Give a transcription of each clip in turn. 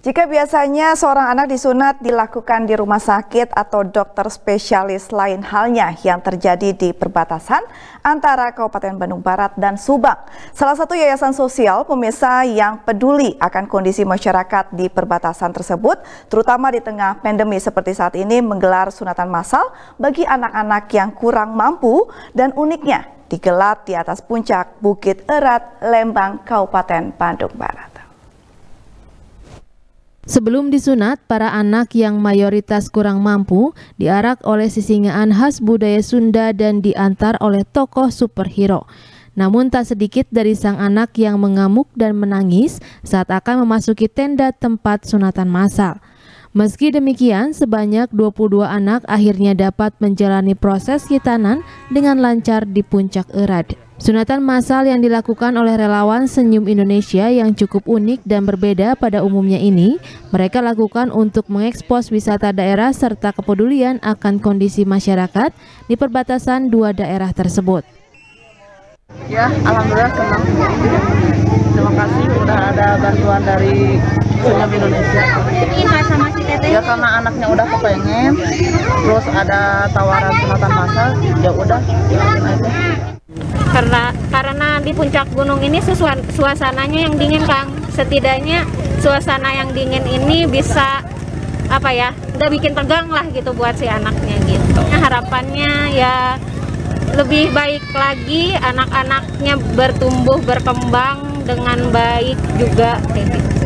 Jika biasanya seorang anak disunat dilakukan di rumah sakit atau dokter spesialis lain halnya yang terjadi di perbatasan antara Kabupaten Bandung Barat dan Subang. Salah satu yayasan sosial pemirsa yang peduli akan kondisi masyarakat di perbatasan tersebut, terutama di tengah pandemi seperti saat ini menggelar sunatan massal bagi anak-anak yang kurang mampu dan uniknya digelar di atas puncak Bukit Erat, Lembang, Kabupaten Bandung Barat. Sebelum disunat, para anak yang mayoritas kurang mampu diarak oleh sisingaan khas budaya Sunda dan diantar oleh tokoh superhero. Namun tak sedikit dari sang anak yang mengamuk dan menangis saat akan memasuki tenda tempat sunatan massal. Meski demikian, sebanyak 22 anak akhirnya dapat menjalani proses hitanan dengan lancar di puncak erat. Sunatan massal yang dilakukan oleh relawan Senyum Indonesia yang cukup unik dan berbeda pada umumnya ini, mereka lakukan untuk mengekspos wisata daerah serta kepedulian akan kondisi masyarakat di perbatasan dua daerah tersebut. Ya, alhamdulillah senang. Terima kasih sudah ada bantuan dari Senyum Indonesia. Ini masa-masa ya karena anaknya udah kepengen terus ada tawaran penonton masal ya udah karena karena di puncak gunung ini suasananya yang dingin Kang setidaknya suasana yang dingin ini bisa apa ya udah bikin tegang lah gitu buat si anaknya gitu nah, harapannya ya lebih baik lagi anak-anaknya bertumbuh berkembang dengan baik juga kayak gitu.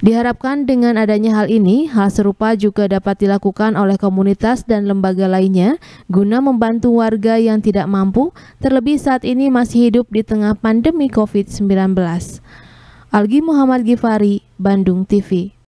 Diharapkan dengan adanya hal ini, hal serupa juga dapat dilakukan oleh komunitas dan lembaga lainnya guna membantu warga yang tidak mampu, terlebih saat ini masih hidup di tengah pandemi COVID-19. Algi Muhammad Gifari, Bandung TV.